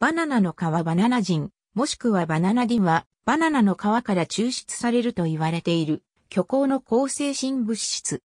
バナナの皮バナナ人、もしくはバナナディンは、バナナの皮から抽出されると言われている、虚構の抗成新物質。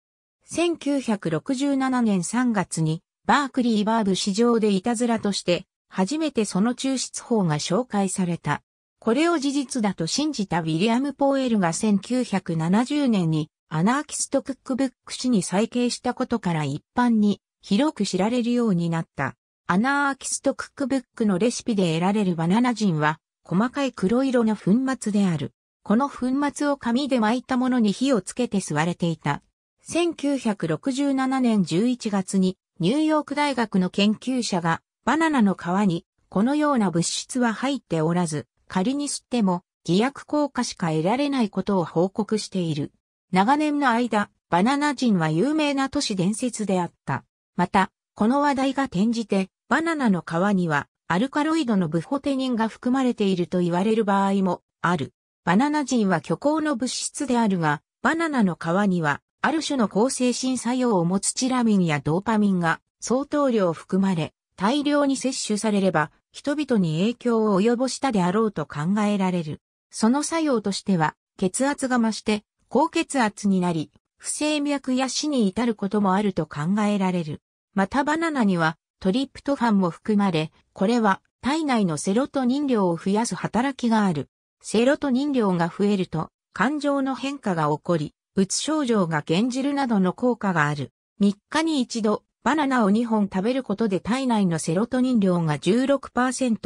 1967年3月に、バークリーバーブ市場でいたずらとして、初めてその抽出法が紹介された。これを事実だと信じたウィリアム・ポーエルが1970年にアナーキスト・クックブック誌に再掲したことから一般に広く知られるようになった。アナーキストクックブックのレシピで得られるバナナ人は、細かい黒色の粉末である。この粉末を紙で巻いたものに火をつけて吸われていた。1967年11月に、ニューヨーク大学の研究者が、バナナの皮に、このような物質は入っておらず、仮に吸っても、偽薬効果しか得られないことを報告している。長年の間、バナナ人は有名な都市伝説であった。また、この話題が転じて、バナナの皮にはアルカロイドのブホテニンが含まれていると言われる場合もある。バナナ人は虚構の物質であるが、バナナの皮にはある種の抗精神作用を持つチラミンやドーパミンが相当量含まれ、大量に摂取されれば人々に影響を及ぼしたであろうと考えられる。その作用としては、血圧が増して高血圧になり、不整脈や死に至ることもあると考えられる。またバナナにはトリプトファンも含まれ、これは体内のセロトニン量を増やす働きがある。セロトニン量が増えると、感情の変化が起こり、うつ症状が減じるなどの効果がある。3日に一度、バナナを2本食べることで体内のセロトニン量が16%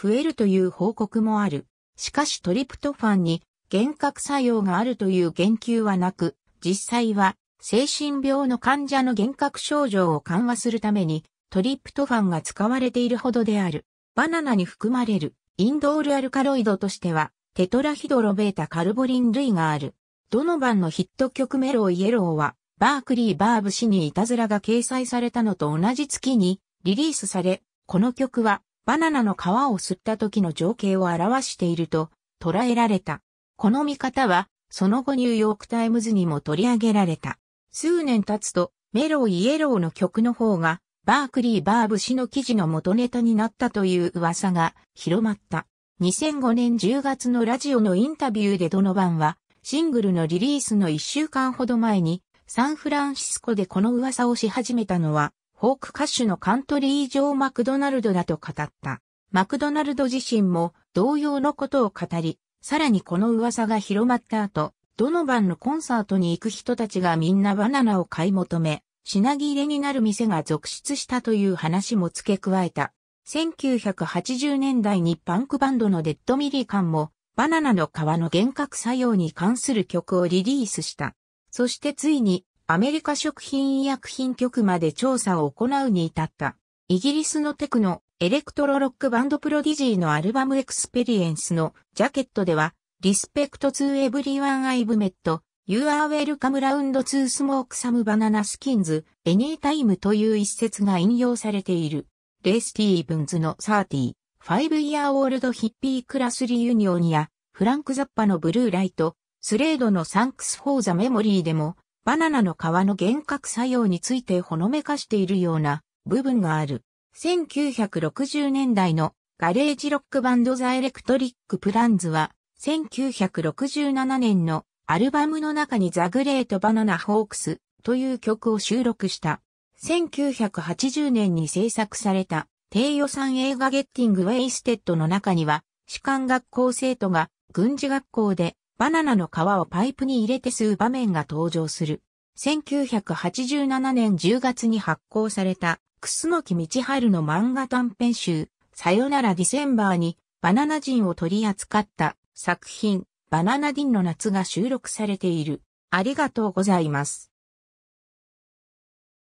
増えるという報告もある。しかしトリプトファンに幻覚作用があるという言及はなく、実際は精神病の患者の幻覚症状を緩和するためにトリプトファンが使われているほどである。バナナに含まれるインドールアルカロイドとしては、テトラヒドロベータカルボリン類がある。ドノバンのヒット曲メローイエローは、バークリー・バーブ氏にいたずらが掲載されたのと同じ月にリリースされ、この曲はバナナの皮を吸った時の情景を表していると捉えられた。この見方は、その後ニューヨークタイムズにも取り上げられた。数年経つと、メローイエローの曲の方がバークリー・バーブ氏の記事の元ネタになったという噂が広まった。2005年10月のラジオのインタビューでドノバンは、シングルのリリースの1週間ほど前に、サンフランシスコでこの噂をし始めたのは、フォーク歌手のカントリー・ジョー・マクドナルドだと語った。マクドナルド自身も同様のことを語り、さらにこの噂が広まった後、どの晩のコンサートに行く人たちがみんなバナナを買い求め、品切れになる店が続出したという話も付け加えた。1980年代にパンクバンドのデッドミリカンもバナナの皮の幻覚作用に関する曲をリリースした。そしてついにアメリカ食品医薬品局まで調査を行うに至った。イギリスのテクノ、エレクトロロックバンドプロディジーのアルバムエクスペリエンスのジャケットでは、リスペクトツーエブリワンアイブメット、You are welcome round to smoke some banana skins anytime という一節が引用されている。レイ・スティーブンズの30、5 year old ヒッピークラスリユニオンや、フランク・ザッパのブルーライト、スレードのサンクス・フォー・ザ・メモリーでも、バナナの皮の幻覚作用についてほのめかしているような部分がある。1960年代のガレージロックバンドザ・エレクトリック・プランズは、1967年のアルバムの中にザ・グレート・バナナ・ホークスという曲を収録した。1980年に制作された低予算映画ゲッティング・ウェイステッドの中には、士官学校生徒が軍事学校でバナナの皮をパイプに入れて吸う場面が登場する。1987年10月に発行された、楠木道春の漫画短編集、さよならディセンバーにバナナ人を取り扱った作品、バナナディンの夏が収録されている。ありがとうございます。